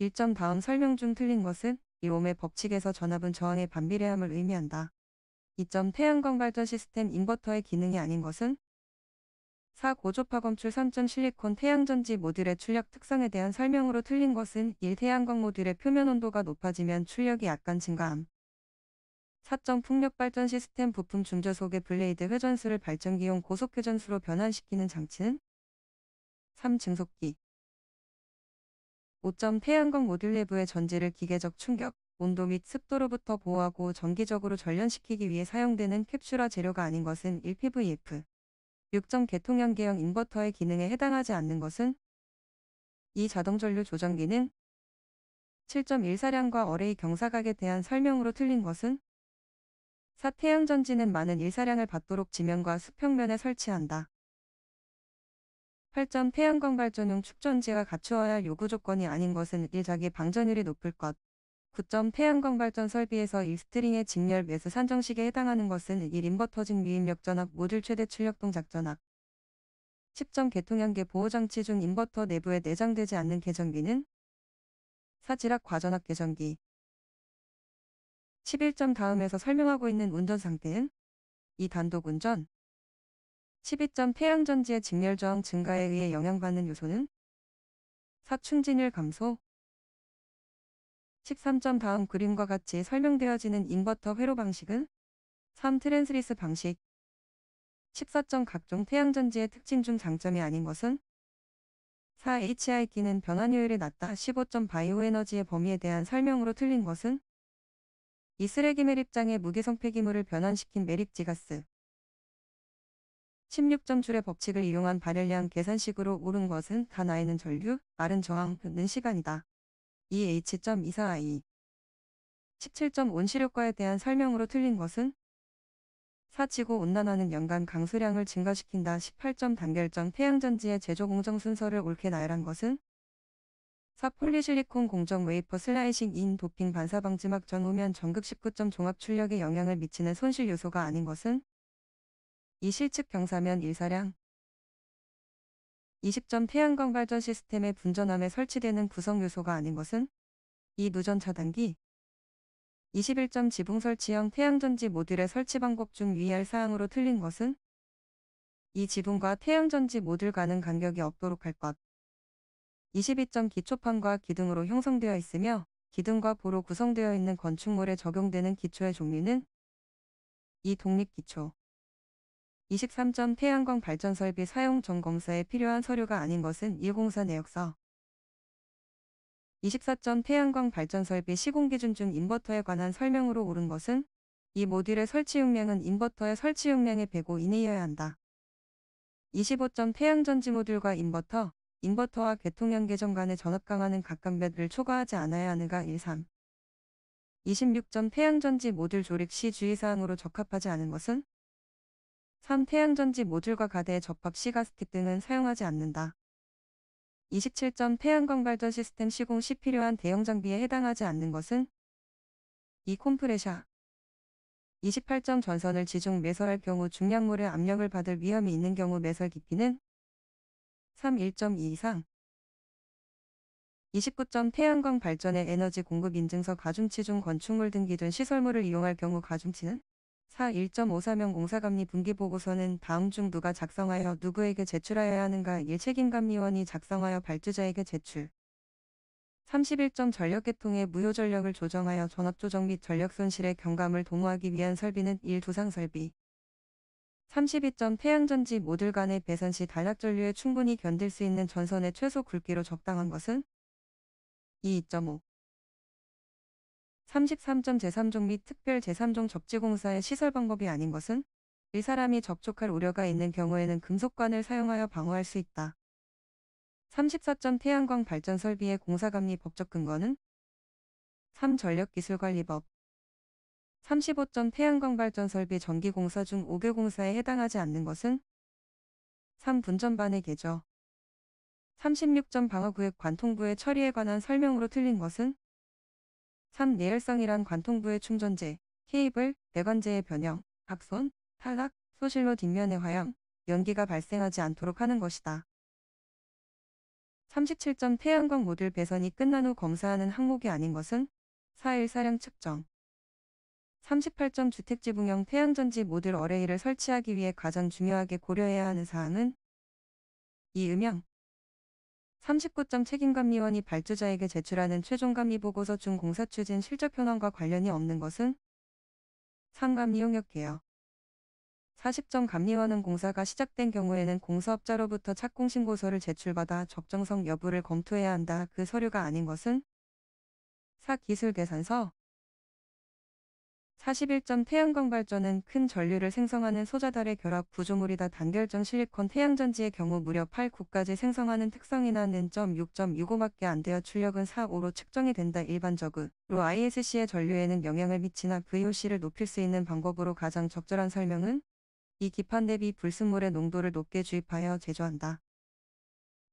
1점 다음 설명 중 틀린 것은 이 옴의 법칙에서 전압은 저항의 반비례함을 의미한다. 2점 태양광 발전 시스템 인버터의 기능이 아닌 것은 4. 고조파 검출 3점 실리콘 태양전지 모듈의 출력 특성에 대한 설명으로 틀린 것은 1. 태양광 모듈의 표면 온도가 높아지면 출력이 약간 증가함. 4점 풍력 발전 시스템 부품 중저속의 블레이드 회전수를 발전기용 고속회전수로 변환시키는 장치는 3. 증속기 5 태양광 모듈 내부의 전지를 기계적 충격, 온도 및 습도로부터 보호하고 정기적으로 전련시키기 위해 사용되는 캡슐화 재료가 아닌 것은 1PVF. 6점 개통형 계형 인버터의 기능에 해당하지 않는 것은 2. 자동전류 조정 기능 7 1사량과 어레이 경사각에 대한 설명으로 틀린 것은 4. 태양전지는 많은 일사량을 받도록 지면과 수평면에 설치한다. 18전 폐양광 발전용 축전지가 갖추어야 할 요구 조건이 아닌 것은 일자기 방전율이 높을 것. 9점 태양광 발전 설비에서 일스트링의 직렬 매수 산정식에 해당하는 것은 1 인버터직 미입력 전압 모듈 최대 출력동 작전압 10점 개통연계 보호장치 중 인버터 내부에 내장되지 않는 계전기는 사지락 과전압 계전기 11점 다음에서 설명하고 있는 운전 상태는 이 단독 운전 12점 태양전지의 직렬저항 증가에 의해 영향받는 요소는 사춘진율 감소 13점 다음 그림과 같이 설명되어지는 인버터 회로 방식은 3 트랜스리스 방식 14점 각종 태양전지의 특징 중 장점이 아닌 것은 4 HI기는 변환효율이 낮다 15점 바이오에너지의 범위에 대한 설명으로 틀린 것은 이쓰레기 매립장의 무게성 폐기물을 변환시킨 매립지가스 16점 줄의 법칙을 이용한 발열량 계산식으로 오른 것은 단아 I는 전류, R은 저항, 는 시간이다. EH.24I 17점 온실효과에 대한 설명으로 틀린 것은 4지구 온난화는 연간 강수량을 증가시킨다 18점 단결점 태양전지의 제조 공정 순서를 옳게 나열한 것은 4 폴리실리콘 공정 웨이퍼 슬라이싱 인 도핑 반사 방지막 전 후면 전극 19점 종합 출력에 영향을 미치는 손실 요소가 아닌 것은 이 실측 경사면 일사량 2 0점 태양광 발전 시스템의 분전함에 설치되는 구성 요소가 아닌 것은 이 누전 차단기 21점 지붕 설치형 태양전지 모듈의 설치 방법 중 유의할 사항으로 틀린 것은 이 지붕과 태양전지 모듈 간은 간격이 없도록 할 것. 22점 기초판과 기둥으로 형성되어 있으며 기둥과 보로 구성되어 있는 건축물에 적용되는 기초의 종류는 이 독립기초. 23점 태양광 발전 설비 사용 전 검사에 필요한 서류가 아닌 것은 이공사 내역서 24점 태양광 발전 설비 시공 기준 중 인버터에 관한 설명으로 옳은 것은 이 모듈의 설치 용량은 인버터의 설치 용량의 105 이내여야 한다. 25점 태양전지 모듈과 인버터, 인버터와 개통연계정 간의 전압 강화는 각각 몇을 초과하지 않아야 하느가 1, 3. 26점 태양전지 모듈 조립 시 주의사항으로 적합하지 않은 것은 3. 태양전지 모듈과 가대 접합 시가스틱 등은 사용하지 않는다. 27점 태양광발전 시스템 시공 시 필요한 대형 장비에 해당하지 않는 것은 2. 콤프레샤 28점 전선을 지중 매설할 경우 중량물의 압력을 받을 위험이 있는 경우 매설 깊이는 3. 1.2 이상 29점 태양광 발전의 에너지 공급 인증서 가중치 중 건축물 등 기존 시설물을 이용할 경우 가중치는 4. 1 5 3명 공사감리 분기보고서는 다음 중 누가 작성하여 누구에게 제출하여야 하는가 1. 책임감리원이 작성하여 발주자에게 제출 31점 전력계통의 무효전력을 조정하여 전압조정 및 전력손실의 경감을 도모하기 위한 설비는 1. 두상설비 32점 태양전지 모듈 간의 배선 시 단락전류에 충분히 견딜 수 있는 전선의 최소 굵기로 적당한 것은 2.5 33점 제3종 및 특별 제3종 접지공사의 시설 방법이 아닌 것은 이 사람이 접촉할 우려가 있는 경우에는 금속관을 사용하여 방어할 수 있다. 34점 태양광 발전 설비의 공사감리 법적 근거는 3. 전력기술관리법 35점 태양광 발전 설비 전기공사 중 5개 공사에 해당하지 않는 것은 3. 분전반의 계좌 36점 방어구획 관통부의 처리에 관한 설명으로 틀린 것은 3. 내열성이란 관통부의 충전재, 케이블, 내관재의 변형, 각손, 탈락, 소실로 뒷면의 화염, 연기가 발생하지 않도록 하는 것이다. 37점 태양광 모듈 배선이 끝난 후 검사하는 항목이 아닌 것은 4일 사량 측정 38점 주택지붕형 태양전지 모듈 어레이를 설치하기 위해 가장 중요하게 고려해야 하는 사항은 이 음영, 39점 책임감리원이 발주자에게 제출하는 최종감리보고서 중 공사 추진 실적 현황과 관련이 없는 것은 상감리 용역계요. 40점 감리원은 공사가 시작된 경우에는 공사업자로부터 착공신고서를 제출받아 적정성 여부를 검토해야 한다. 그 서류가 아닌 것은 사기술계산서 41전 태양광 발전은 큰 전류를 생성하는 소자달의 결합 구조물이다. 단결전 실리콘 태양전지의 경우 무려 8구까지 생성하는 특성이나 는점 6.65밖에 안 되어 출력은 4,5로 측정이 된다. 일반적으로 ISC의 전류에는 영향을 미치나 VOC를 높일 수 있는 방법으로 가장 적절한 설명은 이 기판 대비 불순물의 농도를 높게 주입하여 제조한다.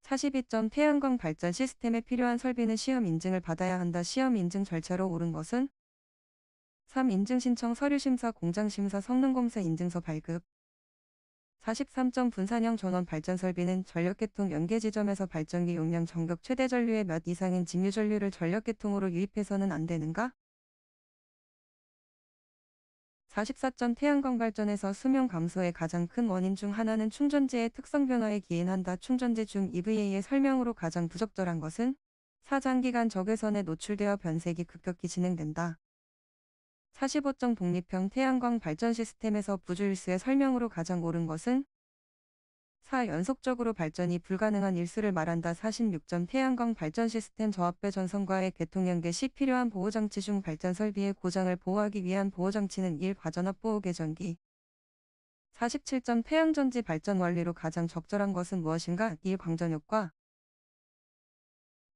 42점 태양광 발전 시스템에 필요한 설비는 시험 인증을 받아야 한다. 시험 인증 절차로 오른 것은 3. 인증신청 서류심사 공장심사 성능검사 인증서 발급 43. 분산형 전원 발전 설비는 전력계통 연계지점에서 발전기 용량 전격 최대 전류의 몇 이상인 직류전류를 전력계통으로 유입해서는 안 되는가? 44점 태양광 발전에서 수명 감소의 가장 큰 원인 중 하나는 충전지의 특성 변화에 기인한다. 충전지중 EVA의 설명으로 가장 부적절한 것은 사장기간 적외선에 노출되어 변색이 급격히 진행된다. 45정 독립형 태양광 발전 시스템에서 부주일수의 설명으로 가장 옳은 것은 4. 연속적으로 발전이 불가능한 일수를 말한다. 46점 태양광 발전 시스템 저압배 전선과의 개통 연계 시 필요한 보호장치 중 발전 설비의 고장을 보호하기 위한 보호장치는 1. 과전압 보호 계전기 47점 태양전지 발전 원리로 가장 적절한 것은 무엇인가? 1. 광전효과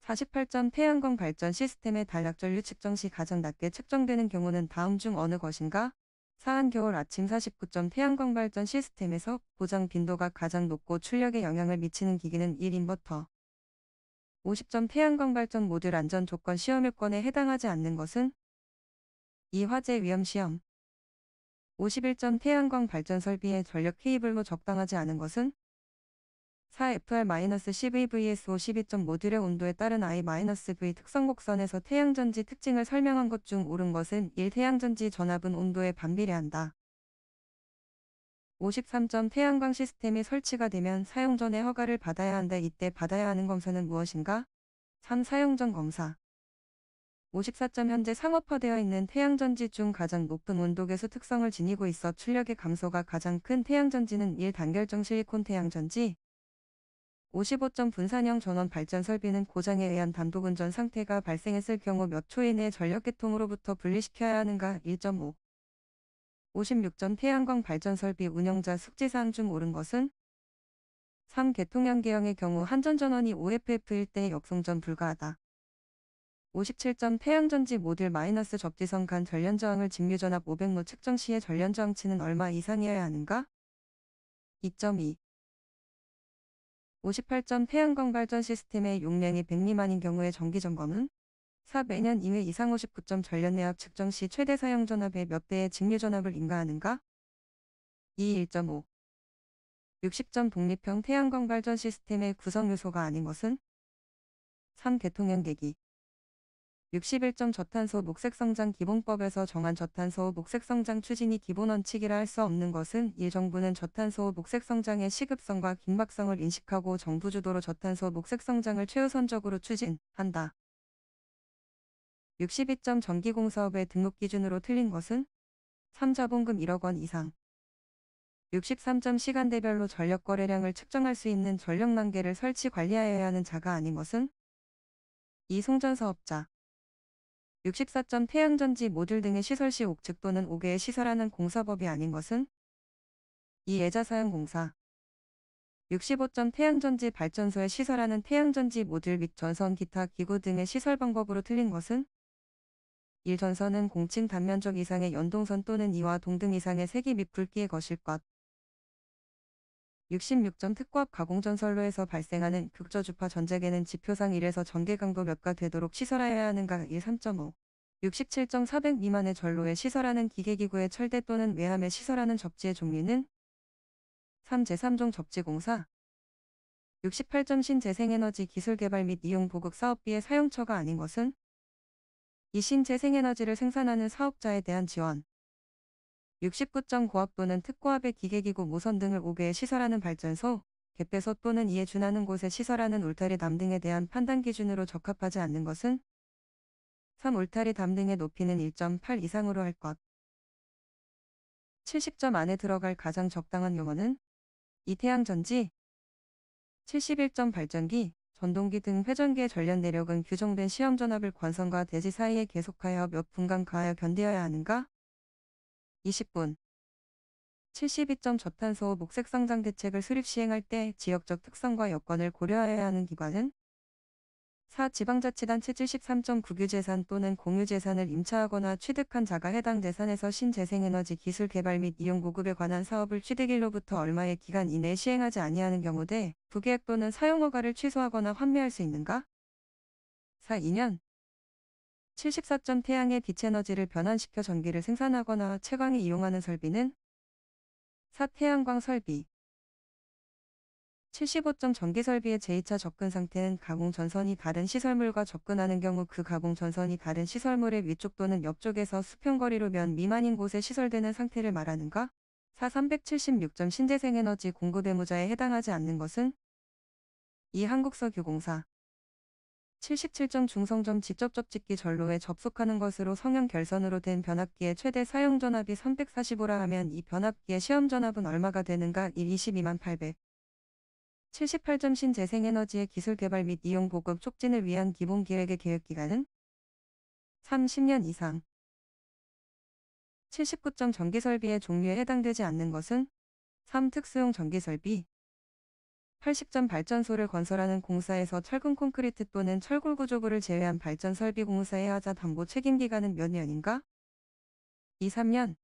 48점 태양광 발전 시스템의 단락전류 측정 시 가장 낮게 측정되는 경우는 다음 중 어느 것인가? 사한 겨울 아침 49점 태양광 발전 시스템에서 고장 빈도가 가장 높고 출력에 영향을 미치는 기기는 1인버터. 50점 태양광 발전 모듈 안전 조건 시험요건에 해당하지 않는 것은 이 화재 위험 시험 51점 태양광 발전 설비의 전력 케이블로 적당하지 않은 것은 4FR-12VS5 12.5듀의 온도에 따른 I-V 특성 곡선에서 태양전지 특징을 설명한 것 중 옳은 것은 1. 태양전지 전압은 온도에 반비례한다. 53점 태양광 시스템이 설치가 되면 사용 전에 허가를 받아야 한다. 이때 받아야 하는 검사는 무엇인가? 3. 사용 전 검사 54점 현재 상업화되어 있는 태양전지 중 가장 높은 온도계수 특성을 지니고 있어 출력의 감소가 가장 큰 태양전지는 1. 단결정 실리콘 태양전지 55점 분산형 전원 발전 설비는 고장에 의한 단독 운전 상태가 발생했을 경우 몇 초 이내에 전력계통으로부터 분리시켜야 하는가 1.5 56점 태양광 발전 설비 운영자 숙지사항 중 옳은 것은 3. 개통연계형의 경우 한전전원이 OFF일 때 역성전 불가하다. 57점 태양전지 모듈 마이너스 접지선 간 전련저항을 직류전압 500노 측정 시에 전련저항치는 얼마 이상이어야 하는가? 2.2 58점 태양광 발전 시스템의 용량이 100미만인 경우의 정기 점검은 4. 매년 2회 이상 59점 전력 내압 측정 시 최대 사용 전압의 몇 배의 직류 전압을 인가하는가? 2. 1.5 60점 독립형 태양광 발전 시스템의 구성 요소가 아닌 것은 3. 대통령 계기 6 1점 저탄소 녹색성장 기본법에서 정한 저탄소 녹색성장 추진이 기본 원칙이라 할 수 없는 것은 이 정부는 저탄소 녹색성장의 시급성과 긴박성을 인식하고 정부 주도로 저탄소 녹색성장을 최우선적으로 추진한다. 62점 전기공사업의 등록 기준으로 틀린 것은 3자본금 1억 원 이상 63점 시간대별로 전력 거래량을 측정할 수 있는 전력 난계를 설치 관리하여야 하는 자가 아닌 것은 이송전 사업자 64점 태양전지 모듈 등의 시설 시 옥측 또는 옥외에 시설하는 공사법이 아닌 것은 이 예자사용공사 65점 태양전지 발전소에 시설하는 태양전지 모듈 및 전선 기타 기구 등의 시설 방법으로 틀린 것은 1. 전선은 공층 단면적 이상의 연동선 또는 이와 동등 이상의 색이 및 굵기의 것일 것. 66점 특급 가공전설로에서 발생하는 극저주파 전자계는 지표상 1에서 전계강도 몇가 되도록 시설하여야 하는가 1 3.5 67.400 미만의 전로에 시설하는 기계기구의 철대 또는 외함에 시설하는 접지의 종류는 3. 제3종 접지공사 68점 신재생에너지 기술개발 및 이용 보급 사업비의 사용처가 아닌 것은 이 신재생에너지를 생산하는 사업자에 대한 지원 6 9 9압도는 특고압의 기계기구 모선 등을 5개에 시설하는 발전소, 개폐소 또는 이에 준하는 곳에 시설하는 울타리 담 등에 대한 판단 기준으로 적합하지 않는 것은 3. 울타리 담 등의 높이는 1.8 이상으로 할 것. 70점 안에 들어갈 가장 적당한 용어는 이태양 전지, 71점 발전기, 전동기 등 회전기의 전련 내력은 규정된 시험 전압을 관선과 대지 사이에 계속하여 몇 분간 가하여 견뎌야 하는가? 20분 72점 저탄소 목색 성장 대책을 수립 시행할 때 지역적 특성과 여건을 고려해야 하는 기관은 4. 지방자치단체 73.9규재산 또는 공유재산을 임차하거나 취득한 자가 해당 재산에서 신재생에너지 기술 개발 및 이용 보급에 관한 사업을 취득일로부터 얼마의 기간 이내에 시행하지 아니하는 경우 대 부계획 또는 사용허가를 취소하거나 환매할 수 있는가? 4. 2년 74전 태양의 빛에너지를 변환시켜 전기를 생산하거나 채광에 이용하는 설비는 4태양광 설비 75점 전기 설비의 제2차 접근 상태는 가공 전선이 다른 시설물과 접근하는 경우 그 가공 전선이 다른 시설물의 위쪽 또는 옆쪽에서 수평거리로 면 미만인 곳에 시설되는 상태를 말하는가? 4 376점 신재생에너지 공급 의무자에 해당하지 않는 것은 이 한국석유공사 77정 중성점 직접 접찍기 전로에 접속하는 것으로 성형 결선으로 된 변압기의 최대 사용 전압이 345라 하면 이 변압기의 시험 전압은 얼마가 되는가 1 22만 800. 78점 신재생에너지의 기술 개발 및 이용 보급 촉진을 위한 기본 기획의 계획 기간은 30년 이상. 79점 전기설비의 종류에 해당되지 않는 것은 3. 특수용 전기설비 80점 발전소를 건설하는 공사에서 철근 콘크리트 또는 철골 구조구를 제외한 발전 설비 공사에 하자 담보 책임 기간은 몇 년인가? 2, 3년